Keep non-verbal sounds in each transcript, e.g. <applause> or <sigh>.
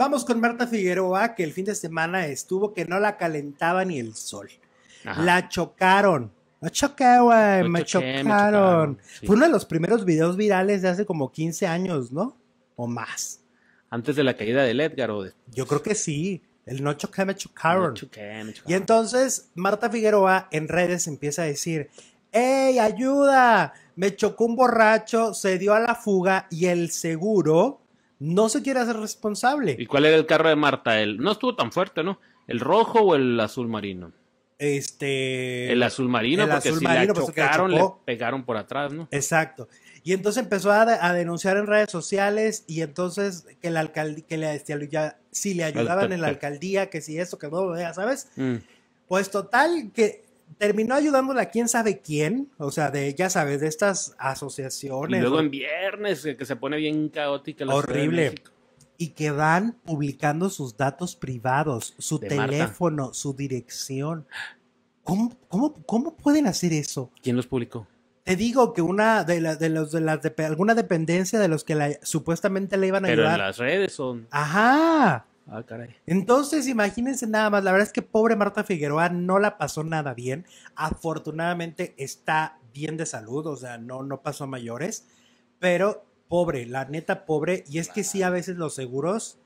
Vamos con Marta Figueroa, que el fin de semana estuvo que no la calentaba ni el sol. La chocaron. No choqué, güey, me, chocaron. Fue uno de los primeros videos virales de hace como 15 años, ¿no? O más. Antes de la caída del Edgar o de... Yo creo que sí. El no choqué, me chocaron. No choqué, me chocaron. Y entonces Marta Figueroa en redes empieza a decir, ¡Ey, ayuda! Me chocó un borracho, se dio a la fuga y el seguro no se quiere hacer responsable. ¿Y cuál era el carro de Marta? El, no estuvo tan fuerte, ¿no? ¿El rojo o el azul marino? Este. El azul marino, porque si le pues, chocaron, le pegaron por atrás, ¿no? Exacto. Y entonces empezó a, denunciar en redes sociales y entonces que, el alcaldía, que le, este, si le ayudaban en la alcaldía, que si esto, que no, ya sabes. Mm. Pues total, que terminó ayudándola a quién sabe quién, o sea, de, ya sabes, de estas asociaciones. Y luego en viernes, que se pone bien caótica la Horrible. y que van publicando sus datos privados, su teléfono, su dirección. ¿Cómo, ¿Cómo, cómo, pueden hacer eso? ¿Quién los publicó? Te digo que una de, las, de los de las de, alguna dependencia de los que supuestamente le iban a ayudar. Pero en las redes son. Ajá. Ah, caray. Entonces, imagínense nada más, la verdad es que pobre Marta Figueroa no la pasó nada bien. Afortunadamente está bien de salud, o sea, no, no pasó a mayores, pero pobre, la neta pobre. Y es que sí, a veces los seguros,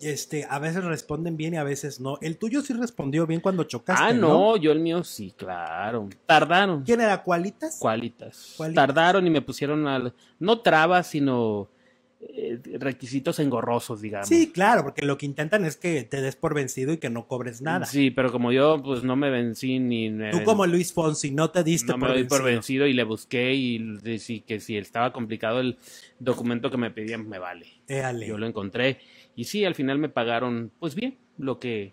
este, a veces responden bien y a veces no. El tuyo sí respondió bien cuando chocaste. Ah, no, yo el mío sí, claro. Tardaron. ¿Quién era? ¿Cualitas? ¿Cualitas? Tardaron y me pusieron al, no trabas, sino eh, requisitos engorrosos, digamos. Sí, claro, porque lo que intentan es que te des por vencido y que no cobres nada. Sí, pero como yo, pues no me vencí ni... Me Tú como Luis Fonsi, no te diste no me doy por vencido y le busqué y decí que si estaba complicado el documento que me pedían, me vale. Yo lo encontré y sí, al final me pagaron, pues bien, lo que...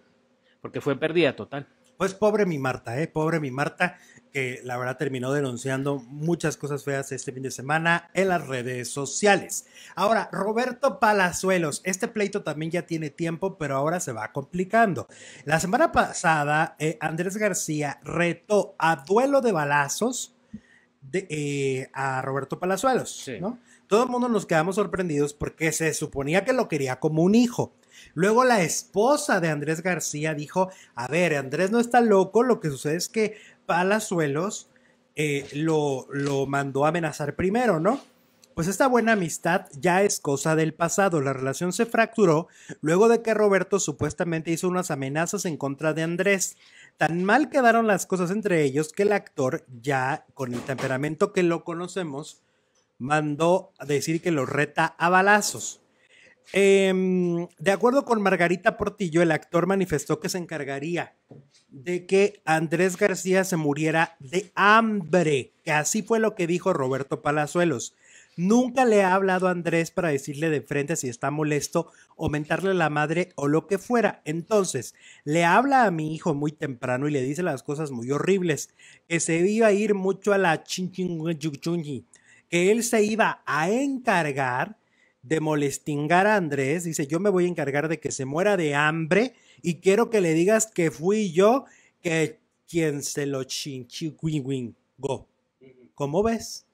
porque fue pérdida total. Pues pobre mi Marta, ¿eh? Pobre mi Marta, que la verdad terminó denunciando muchas cosas feas este fin de semana en las redes sociales. Ahora, Roberto Palazuelos, este pleito también ya tiene tiempo, pero ahora se va complicando. La semana pasada, eh, Andrés García retó a duelo de balazos eh, a Roberto Palazuelos, sí. ¿no? Todo el mundo nos quedamos sorprendidos porque se suponía que lo quería como un hijo. Luego la esposa de Andrés García dijo, a ver, Andrés no está loco, lo que sucede es que Palazuelos eh, lo, lo mandó a amenazar primero, ¿no? Pues esta buena amistad ya es cosa del pasado. La relación se fracturó luego de que Roberto supuestamente hizo unas amenazas en contra de Andrés. Tan mal quedaron las cosas entre ellos que el actor, ya con el temperamento que lo conocemos, mandó a decir que lo reta a balazos. Em, de acuerdo con Margarita Portillo, el actor manifestó que se encargaría de que Andrés García se muriera de hambre, que así fue lo que dijo Roberto Palazuelos. Nunca le ha hablado a Andrés para decirle de frente si está molesto o mentarle a la madre o lo que fuera. Entonces, le habla a mi hijo muy temprano y le dice las cosas muy horribles, que se iba a ir mucho a la ching que él se iba a encargar de molestingar a Andrés, dice, yo me voy a encargar de que se muera de hambre y quiero que le digas que fui yo que quien se lo go ¿Cómo ves?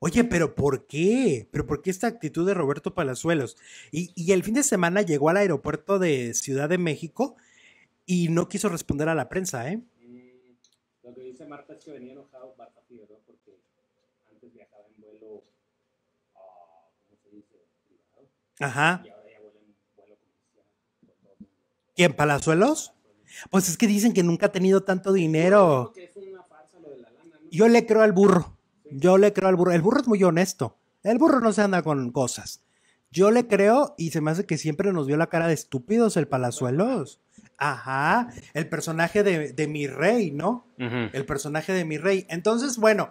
Oye, pero ¿por qué? ¿Pero por qué esta actitud de Roberto Palazuelos? Y, el fin de semana llegó al aeropuerto de Ciudad de México y no quiso responder a la prensa, ¿eh? Mm, lo que dice Marta es que venía enojado Marta Figueroa porque antes viajaba en vuelo Ajá. ¿Quién, Palazuelos? Pues es que dicen que nunca ha tenido tanto dinero. Yo le creo al burro. Yo le creo al burro. El burro es muy honesto. El burro no se anda con cosas. Yo le creo y se me hace que siempre nos vio la cara de estúpidos el Palazuelos. Ajá, el personaje de, mi rey, ¿no? El personaje de mi rey. Entonces, bueno,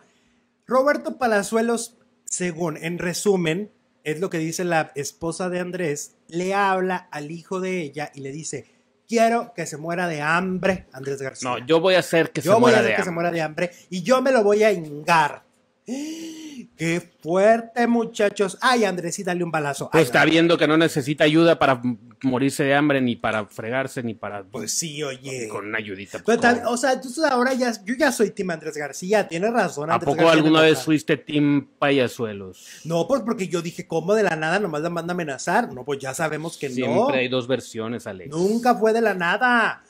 Roberto Palazuelos, según, en resumen, es lo que dice la esposa de Andrés, le habla al hijo de ella y le dice, quiero que se muera de hambre Andrés García. No, yo voy a hacer que, yo se, voy muera a hacer de que se muera de hambre. y yo me lo voy a ingar. Qué fuerte, muchachos. Ay, Andrés, sí, dale un balazo. Pues está viendo que no necesita ayuda para morirse de hambre, ni para fregarse, ni para. Pues sí, oye. Con una ayudita. Pues, o sea, entonces ahora ya, yo ya soy Tim Andrés García, Tiene razón. ¿A poco alguna vez fuiste Tim Payasuelos? No, pues porque yo dije, como de la nada nomás la manda amenazar? No, pues ya sabemos que no. Siempre hay dos versiones, Alex. Nunca fue de la nada.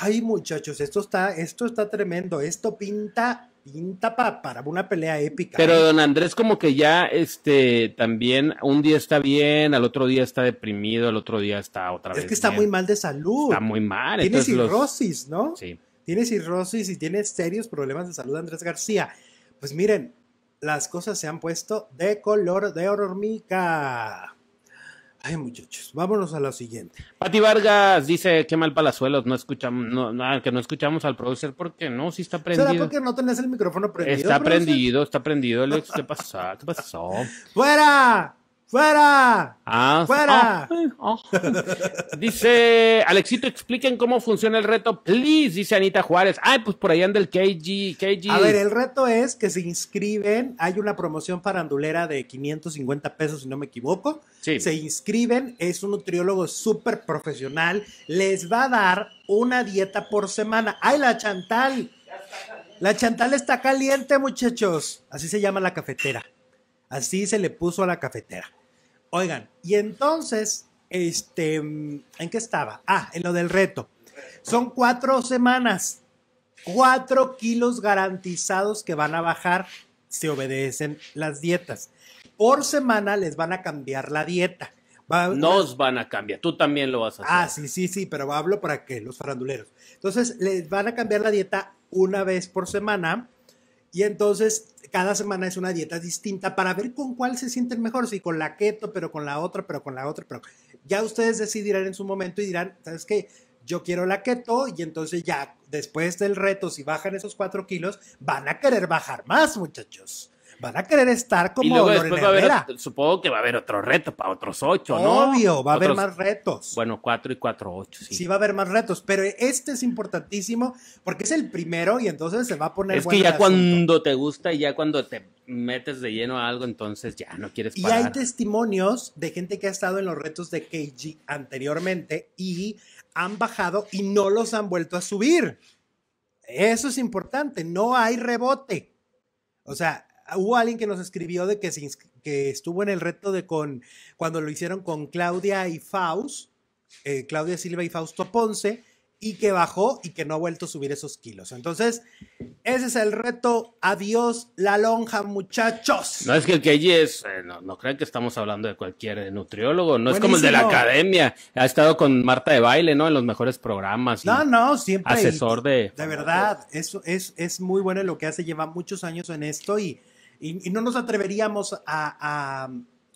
Ay, muchachos, esto está, esto está tremendo. Esto pinta pinta para una pelea épica. Pero ¿eh? don Andrés como que ya, este, también un día está bien, al otro día está deprimido, al otro día está otra vez. Es que está muy mal de salud. Está muy mal. Tiene cirrosis, ¿no? Sí. Tiene cirrosis y tiene serios problemas de salud Andrés García. Pues miren, las cosas se han puesto de color de hormiga. Ay, muchachos, vámonos a la siguiente. Pati Vargas dice, qué mal palazuelos, no escuchamos, no, ah, que no escuchamos al producer, porque no, Si está prendido. ¿Será porque no tenés el micrófono prendido? Está prendido, está prendido, Alex, ¿qué pasó? ¿Qué pasó? <laughs> ¡Fuera! ¡Fuera! Ah, ¡Fuera! Ah, ah. Dice Alexito, expliquen cómo funciona el reto, please, dice Anita Juárez. Ay, pues por ahí anda el KG, KG. A ver, el reto es que se inscriben, hay una promoción farandulera de 550 pesos, si no me equivoco. Se inscriben, es un nutriólogo súper profesional, les va a dar una dieta por semana. ¡Ay, la Chantal! La Chantal está caliente, muchachos. Así se llama la cafetera. Así se le puso a la cafetera. Oigan, y entonces, este, ¿en qué estaba? Ah, en lo del reto. Son cuatro semanas, cuatro kilos garantizados que van a bajar si obedecen las dietas. Por semana les van a cambiar la dieta. Nos van a cambiar, tú también lo vas a ah, hacer. Ah, sí, sí, sí, pero hablo para que los faranduleros. Entonces, les van a cambiar la dieta una vez por semana y entonces cada semana es una dieta distinta para ver con cuál se sienten mejor, si con la keto, pero con la otra, pero con la otra, pero ya ustedes decidirán en su momento y dirán, ¿sabes qué? Yo quiero la keto y entonces ya después del reto, si bajan esos cuatro kilos, van a querer bajar más, muchachos van a querer estar como supongo que va a haber otro reto para otros ocho, ¿no? Obvio, va a haber más retos. Bueno, cuatro y cuatro, ocho, sí. Sí, va a haber más retos, pero este es importantísimo porque es el primero y entonces se va a poner. Es que ya cuando te gusta y ya cuando te metes de lleno a algo, entonces ya no quieres parar. Y hay testimonios de gente que ha estado en los retos de KG anteriormente y han bajado y no los han vuelto a subir. Eso es importante, no hay rebote. O sea, hubo alguien que nos escribió de que, que estuvo en el reto de con, cuando lo hicieron con Claudia y Faust, eh, Claudia Silva y Fausto Ponce, y que bajó y que no ha vuelto a subir esos kilos. Entonces, ese es el reto. Adiós, la lonja, muchachos. No es que el que allí es, eh, no, crean que estamos hablando de cualquier eh, nutriólogo, no es como el de la academia. Ha estado con Marta de baile, ¿no? En los mejores programas. No, no, siempre. Asesor de. De verdad, eso es, es muy bueno lo que hace, lleva muchos años en esto y y, no nos atreveríamos a,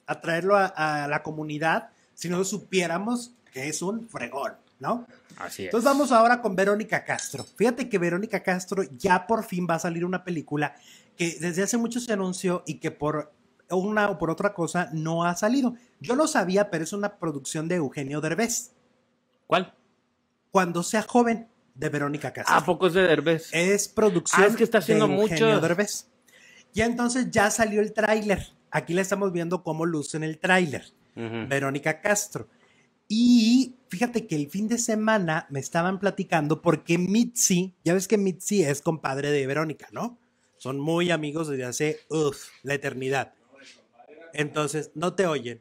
a, traerlo a, la comunidad si no supiéramos que es un fregón, ¿no? Así es. Entonces vamos ahora con Verónica Castro. Fíjate que Verónica Castro ya por fin va a salir una película que desde hace mucho se anunció y que por una o por otra cosa no ha salido. Yo lo sabía, pero es una producción de Eugenio Derbez. ¿Cuál? Cuando sea joven, de Verónica ah, Castro. ¿A poco es de Derbez? Es producción ah, que está haciendo de Eugenio Derbez. Y entonces ya salió el tráiler. Aquí le estamos viendo cómo luce en el tráiler. Verónica Castro. Y fíjate que el fin de semana me estaban platicando porque Mitzi, ya ves que Mitzi es compadre de Verónica, ¿no? Son muy amigos desde hace la eternidad. Entonces, no te oyen.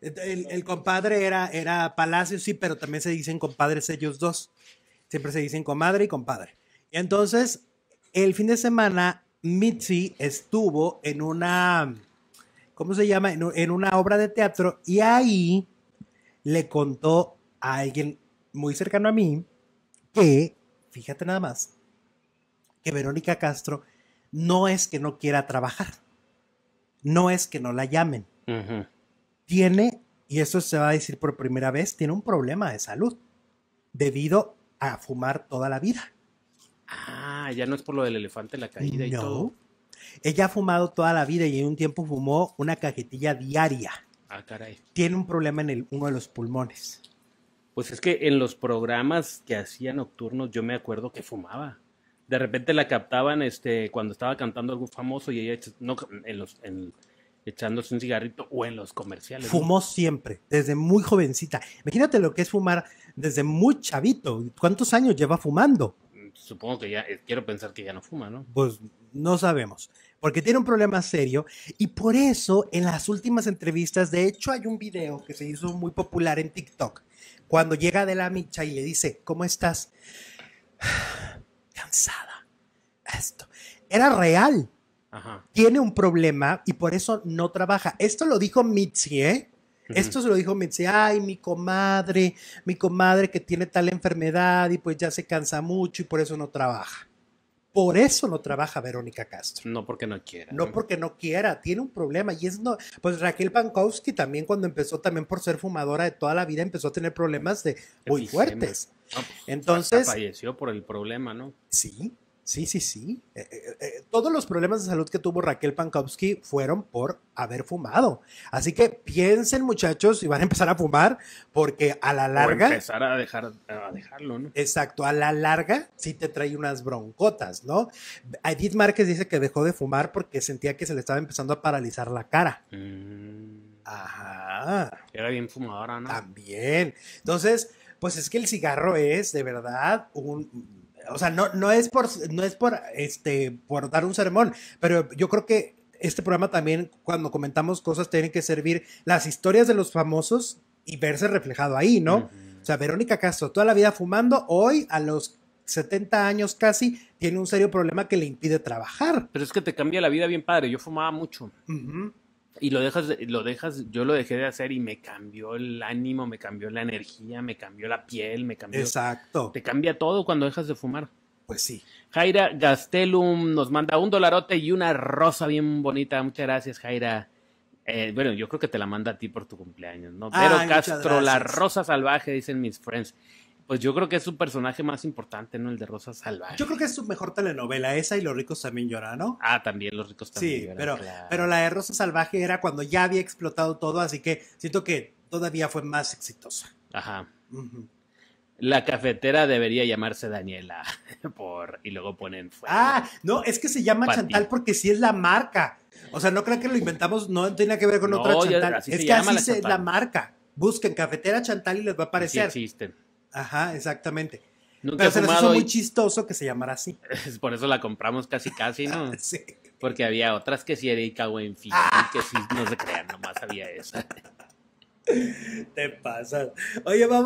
El, compadre era, era Palacio, sí, pero también se dicen compadres ellos dos. Siempre se dicen comadre y compadre. Y entonces, el fin de semana Mitzi estuvo en una, ¿cómo se llama? En, una obra de teatro y ahí le contó a alguien muy cercano a mí que, fíjate nada más, que Verónica Castro no es que no quiera trabajar, no es que no la llamen. Tiene, y eso se va a decir por primera vez, tiene un problema de salud debido a fumar toda la vida. Ah, ya no es por lo del elefante, la caída y todo. Ella ha fumado toda la vida y en un tiempo fumó una cajetilla diaria. Ah, caray. Tiene un problema en el, uno de los pulmones. Pues es que en los programas que hacía nocturnos yo me acuerdo que fumaba. De repente la captaban este, cuando estaba cantando algo famoso y ella echándose un cigarrito o en los comerciales. Fumó siempre, desde muy jovencita. Imagínate lo que es fumar desde muy chavito. ¿Cuántos años lleva fumando? supongo que ya, eh, quiero pensar que ya no fuma, ¿no? Pues no sabemos, porque tiene un problema serio y por eso en las últimas entrevistas, de hecho hay un video que se hizo muy popular en TikTok, cuando llega de la micha y le dice, ¿cómo estás? <sighs> Cansada. Esto. Era real. Tiene un problema y por eso no trabaja. Esto lo dijo Mitzi, ¿eh? Esto se lo dijo, me dice, ay, mi comadre, mi comadre que tiene tal enfermedad y pues ya se cansa mucho y por eso no trabaja. Por eso no trabaja Verónica Castro. No porque no quiera. No porque no quiera, tiene un problema. Y es no, pues Raquel Pankowski también cuando empezó, también por ser fumadora de toda la vida, empezó a tener problemas de muy fuertes. Pues, Entonces. Falleció por el problema, ¿no? Sí, Sí, sí, sí. Eh, eh, eh, todos los problemas de salud que tuvo Raquel Pankowski fueron por haber fumado. Así que piensen, muchachos, si van a empezar a fumar, porque a la larga. O empezar a, dejar, a dejarlo, ¿no? Exacto, a la larga sí te trae unas broncotas, ¿no? Edith Márquez dice que dejó de fumar porque sentía que se le estaba empezando a paralizar la cara. Mm. Ajá. Era bien fumadora, ¿no? También. Entonces, pues es que el cigarro es de verdad un o sea, no, no es por, no es por, este, por dar un sermón, pero yo creo que este programa también, cuando comentamos cosas, tienen que servir las historias de los famosos y verse reflejado ahí, ¿no? O sea, Verónica Castro, toda la vida fumando, hoy a los 70 años casi, tiene un serio problema que le impide trabajar. Pero es que te cambia la vida bien padre, yo fumaba mucho y lo dejas, lo dejas, yo lo dejé de hacer y me cambió el ánimo, me cambió la energía, me cambió la piel, me cambió. Exacto. Te cambia todo cuando dejas de fumar. Pues sí. Jaira Gastelum nos manda un dolarote y una rosa bien bonita. Muchas gracias, Jaira. Eh, bueno, yo creo que te la manda a ti por tu cumpleaños, ¿no? Pero Castro, la rosa salvaje, dicen mis friends. Pues yo creo que es su personaje más importante, ¿no? El de Rosa Salvaje. Yo creo que es su mejor telenovela, esa y Los ricos también lloran, ¿no? Ah, también Los ricos también lloran. pero, pero la de Rosa Salvaje era cuando ya había explotado todo, así que siento que todavía fue más exitosa. Ajá. La cafetera debería llamarse Daniela <laughs> por y luego ponen Ah, no, es que se llama Chantal porque sí es la marca. O sea, no crean que lo inventamos, no tiene que ver con otra Chantal. es que así es la marca. Busquen cafetera Chantal y les va a aparecer. Sí existen. Ajá, exactamente. Pero se nos muy chistoso que se llamara así. <laughs> por eso la compramos casi casi, ¿no? <laughs> Porque había otras que sí era Icago en ah. que sí, no se crean, nomás había esa. <laughs> Te pasa Oye, vamos.